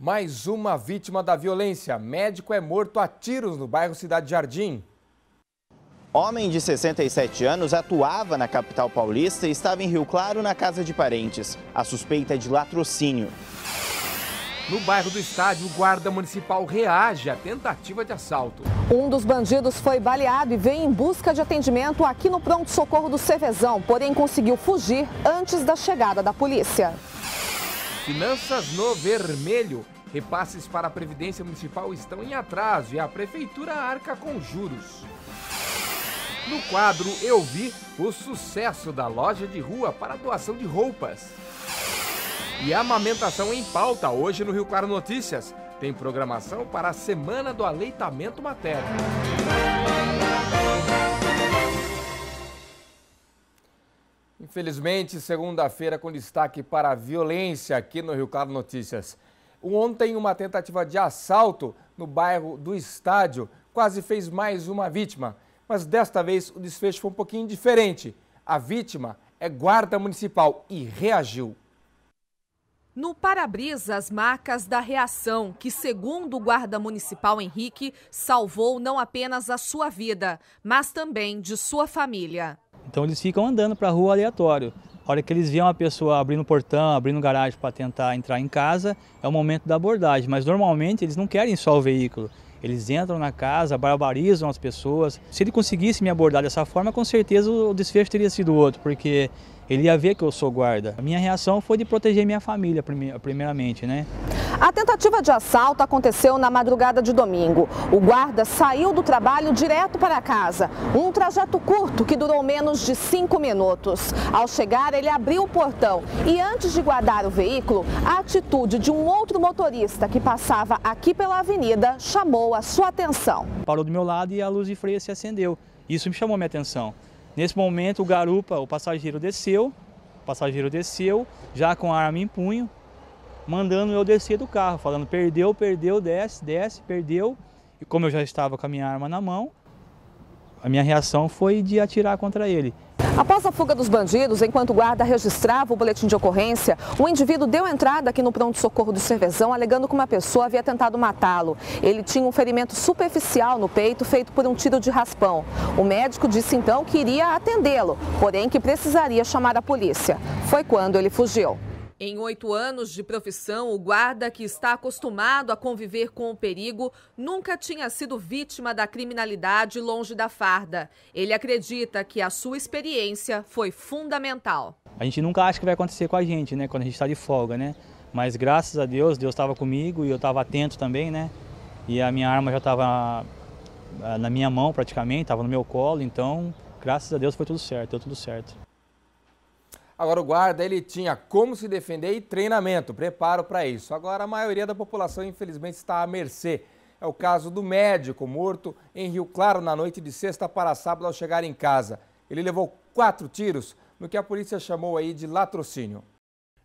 Mais uma vítima da violência. Médico é morto a tiros no bairro Cidade Jardim. Homem de 67 anos atuava na capital paulista e estava em Rio Claro na casa de parentes. A suspeita é de latrocínio. No bairro do estádio, o guarda municipal reage à tentativa de assalto. Um dos bandidos foi baleado e veio em busca de atendimento aqui no pronto-socorro do Cervezão, porém conseguiu fugir antes da chegada da polícia. Finanças no vermelho. Repasses para a Previdência Municipal estão em atraso e a Prefeitura arca com juros. No quadro Eu Vi, o sucesso da loja de rua para doação de roupas. E a amamentação em pauta hoje no Rio Claro Notícias. Tem programação para a Semana do Aleitamento Materno. Infelizmente, segunda-feira com destaque para a violência aqui no Rio Claro Notícias. Ontem, uma tentativa de assalto no bairro do estádio quase fez mais uma vítima, mas desta vez o desfecho foi um pouquinho diferente. A vítima é guarda municipal e reagiu. No para-brisa, as marcas da reação, que, segundo o guarda municipal Henrique, salvou não apenas a sua vida, mas também de sua família. Então eles ficam andando para a rua aleatório. A hora que eles viam uma pessoa abrindo o portão, abrindo o garagem para tentar entrar em casa, é o momento da abordagem. Mas normalmente eles não querem só o veículo. Eles entram na casa, barbarizam as pessoas. Se ele conseguisse me abordar dessa forma, com certeza o desfecho teria sido outro, porque ele ia ver que eu sou guarda. A minha reação foi de proteger minha família, primeiramente, né? A tentativa de assalto aconteceu na madrugada de domingo. O guarda saiu do trabalho direto para casa. Um trajeto curto que durou menos de cinco minutos. Ao chegar, ele abriu o portão e, antes de guardar o veículo, a atitude de um outro motorista que passava aqui pela avenida chamou a sua atenção. Parou do meu lado e a luz de freio se acendeu. Isso me chamou minha atenção. Nesse momento, o garupa, o passageiro desceu, o passageiro desceu, já com a arma em punho, mandando eu descer do carro, falando perdeu, perdeu, desce, desce, perdeu. E como eu já estava com a minha arma na mão, a minha reação foi de atirar contra ele. Após a fuga dos bandidos, enquanto o guarda registrava o boletim de ocorrência, o indivíduo deu entrada aqui no pronto-socorro do Cervezão, alegando que uma pessoa havia tentado matá-lo. Ele tinha um ferimento superficial no peito, feito por um tiro de raspão. O médico disse então que iria atendê-lo, porém que precisaria chamar a polícia. Foi quando ele fugiu. Em oito anos de profissão, o guarda, que está acostumado a conviver com o perigo, nunca tinha sido vítima da criminalidade longe da farda. Ele acredita que a sua experiência foi fundamental. A gente nunca acha que vai acontecer com a gente, né? Quando a gente está de folga, né? Mas graças a Deus, Deus estava comigo e eu estava atento também, né? E a minha arma já estava ah, na minha mão praticamente, estava no meu colo, então graças a Deus foi tudo certo, deu tudo certo. Agora o guarda, ele tinha como se defender e treinamento, preparo para isso. Agora a maioria da população, infelizmente, está à mercê. É o caso do médico morto em Rio Claro na noite de sexta para sábado ao chegar em casa. Ele levou quatro tiros no que a polícia chamou aí de latrocínio.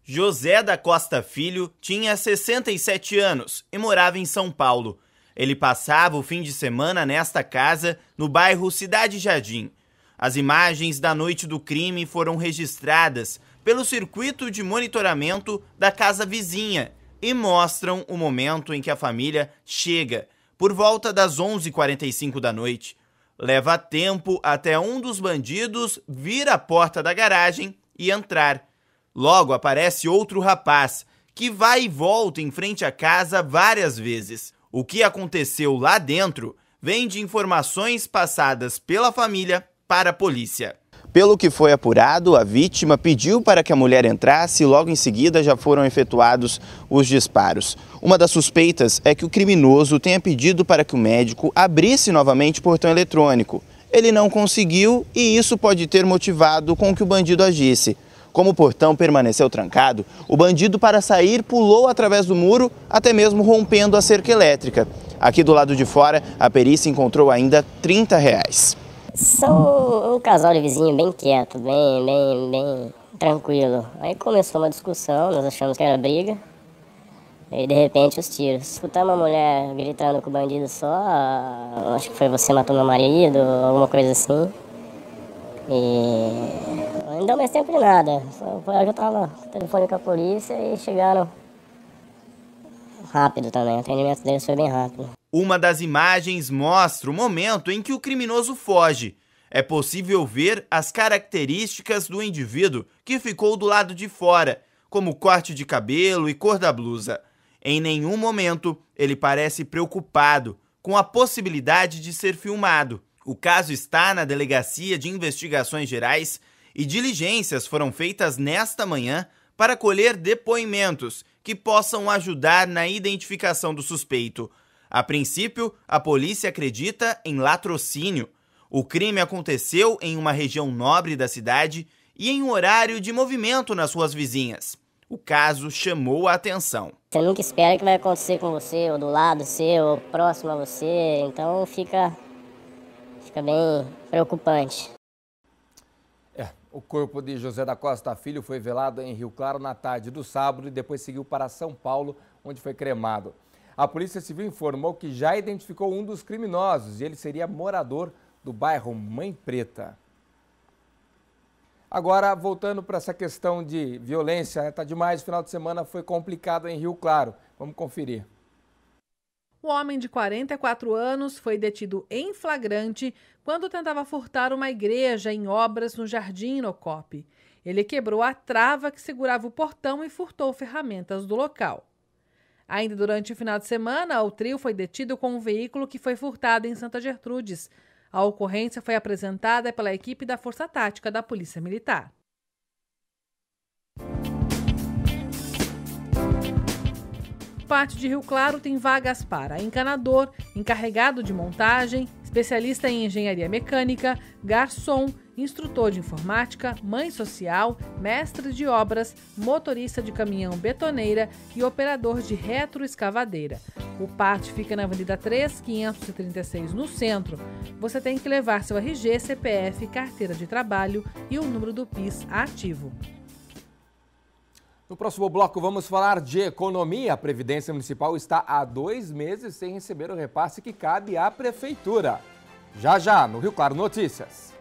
José da Costa Filho tinha 67 anos e morava em São Paulo. Ele passava o fim de semana nesta casa, no bairro Cidade Jardim. As imagens da noite do crime foram registradas pelo circuito de monitoramento da casa vizinha e mostram o momento em que a família chega, por volta das 11h45 da noite. Leva tempo até um dos bandidos vir à porta da garagem e entrar. Logo aparece outro rapaz, que vai e volta em frente à casa várias vezes. O que aconteceu lá dentro vem de informações passadas pela família para a polícia. Pelo que foi apurado, a vítima pediu para que a mulher entrasse e logo em seguida já foram efetuados os disparos. Uma das suspeitas é que o criminoso tenha pedido para que o médico abrisse novamente o portão eletrônico. Ele não conseguiu e isso pode ter motivado com que o bandido agisse. Como o portão permaneceu trancado, o bandido, para sair, pulou através do muro, até mesmo rompendo a cerca elétrica. Aqui do lado de fora, a perícia encontrou ainda 30 reais são um casal de vizinho bem quieto, bem, bem, bem tranquilo. Aí começou uma discussão, nós achamos que era briga. E de repente os tiros. Escutar uma mulher gritando com o bandido só, acho que foi você matou meu marido, alguma coisa assim. E não deu mais tempo de nada. Eu já tava no telefone com a polícia e chegaram rápido também. O atendimento deles foi bem rápido. Uma das imagens mostra o momento em que o criminoso foge. É possível ver as características do indivíduo que ficou do lado de fora, como corte de cabelo e cor da blusa. Em nenhum momento ele parece preocupado com a possibilidade de ser filmado. O caso está na Delegacia de Investigações Gerais e diligências foram feitas nesta manhã para colher depoimentos que possam ajudar na identificação do suspeito. A princípio, a polícia acredita em latrocínio. O crime aconteceu em uma região nobre da cidade e em um horário de movimento nas suas vizinhas. O caso chamou a atenção. Você nunca espera que vai acontecer com você, ou do lado seu, ou próximo a você, então fica, fica bem preocupante. É, o corpo de José da Costa Filho foi velado em Rio Claro na tarde do sábado e depois seguiu para São Paulo, onde foi cremado. A Polícia Civil informou que já identificou um dos criminosos e ele seria morador do bairro Mãe Preta. Agora, voltando para essa questão de violência, está demais, o final de semana foi complicado em Rio Claro. Vamos conferir. O homem de 44 anos foi detido em flagrante quando tentava furtar uma igreja em obras no Jardim Cop. Ele quebrou a trava que segurava o portão e furtou ferramentas do local. Ainda durante o final de semana, o trio foi detido com um veículo que foi furtado em Santa Gertrudes. A ocorrência foi apresentada pela equipe da Força Tática da Polícia Militar. Parte de Rio Claro tem vagas para encanador, encarregado de montagem, especialista em engenharia mecânica, garçom, instrutor de informática, mãe social, mestre de obras, motorista de caminhão betoneira e operador de retroescavadeira. O PAT fica na Avenida 3536, no centro. Você tem que levar seu RG, CPF, carteira de trabalho e o número do PIS ativo. No próximo bloco, vamos falar de economia. A Previdência Municipal está há dois meses sem receber o repasse que cabe à Prefeitura. Já já, no Rio Claro Notícias.